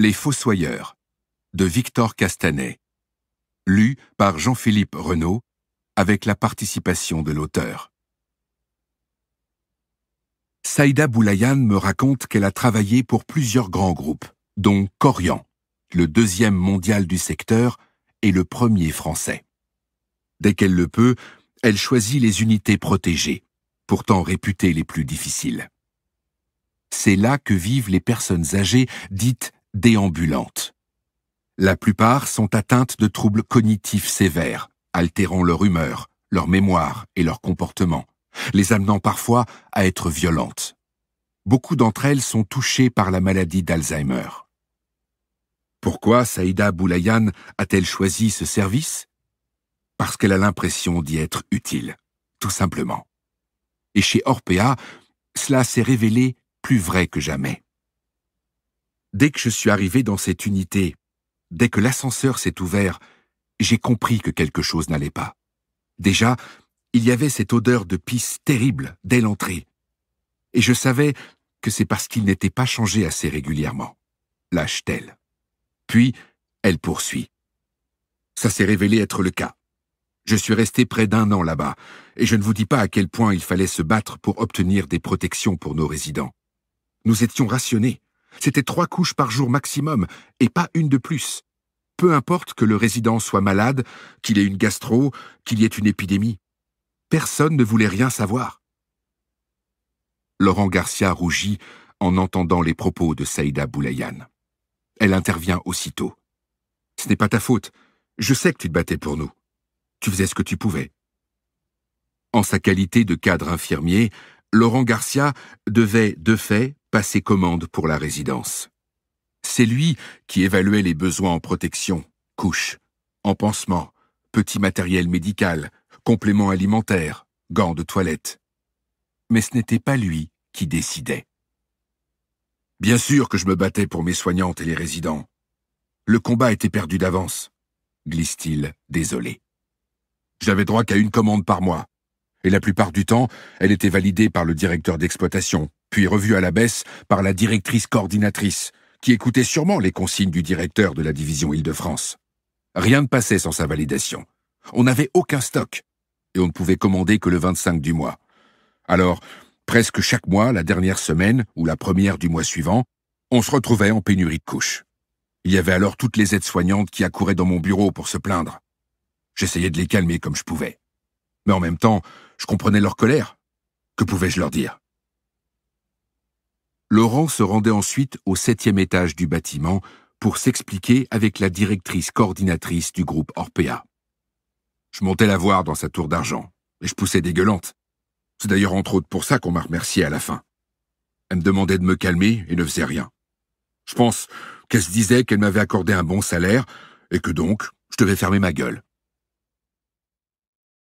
Les Fossoyeurs de Victor Castanet. Lu par Jean-Philippe Renaud avec la participation de l'auteur. Saïda Boulayan me raconte qu'elle a travaillé pour plusieurs grands groupes, dont Corian, le deuxième mondial du secteur et le premier français. Dès qu'elle le peut, elle choisit les unités protégées, pourtant réputées les plus difficiles. C'est là que vivent les personnes âgées dites déambulantes. La plupart sont atteintes de troubles cognitifs sévères, altérant leur humeur, leur mémoire et leur comportement, les amenant parfois à être violentes. Beaucoup d'entre elles sont touchées par la maladie d'Alzheimer. Pourquoi Saïda Boulayan a-t-elle choisi ce service Parce qu'elle a l'impression d'y être utile, tout simplement. Et chez Orpea, cela s'est révélé plus vrai que jamais. Dès que je suis arrivé dans cette unité, dès que l'ascenseur s'est ouvert, j'ai compris que quelque chose n'allait pas. Déjà, il y avait cette odeur de pisse terrible dès l'entrée. Et je savais que c'est parce qu'il n'était pas changé assez régulièrement. Lâche-t-elle. Puis, elle poursuit. Ça s'est révélé être le cas. Je suis resté près d'un an là-bas, et je ne vous dis pas à quel point il fallait se battre pour obtenir des protections pour nos résidents. Nous étions rationnés. C'était trois couches par jour maximum, et pas une de plus. Peu importe que le résident soit malade, qu'il ait une gastro, qu'il y ait une épidémie. Personne ne voulait rien savoir. Laurent Garcia rougit en entendant les propos de Saïda Boulayan. Elle intervient aussitôt. Ce n'est pas ta faute. Je sais que tu te battais pour nous. Tu faisais ce que tu pouvais. En sa qualité de cadre infirmier, Laurent Garcia devait, de fait, passer commande pour la résidence. C'est lui qui évaluait les besoins en protection, couches, empansements, petit matériel médical, compléments alimentaires, gants de toilette. Mais ce n'était pas lui qui décidait. Bien sûr que je me battais pour mes soignantes et les résidents. Le combat était perdu d'avance, glisse-t-il, désolé. J'avais droit qu'à une commande par mois, et la plupart du temps, elle était validée par le directeur d'exploitation, puis revue à la baisse par la directrice coordinatrice, qui écoutait sûrement les consignes du directeur de la division Île-de-France. Rien ne passait sans sa validation. On n'avait aucun stock, et on ne pouvait commander que le 25 du mois. Alors, presque chaque mois, la dernière semaine ou la première du mois suivant, on se retrouvait en pénurie de couches. Il y avait alors toutes les aides-soignantes qui accouraient dans mon bureau pour se plaindre. J'essayais de les calmer comme je pouvais. Mais en même temps, je comprenais leur colère. Que pouvais-je leur dire Laurent se rendait ensuite au septième étage du bâtiment pour s'expliquer avec la directrice coordinatrice du groupe Orpea. Je montais la voir dans sa tour d'argent, et je poussais dégueulante. C'est d'ailleurs entre autres pour ça qu'on m'a remercié à la fin. Elle me demandait de me calmer et ne faisait rien. Je pense qu'elle se disait qu'elle m'avait accordé un bon salaire, et que donc je devais fermer ma gueule.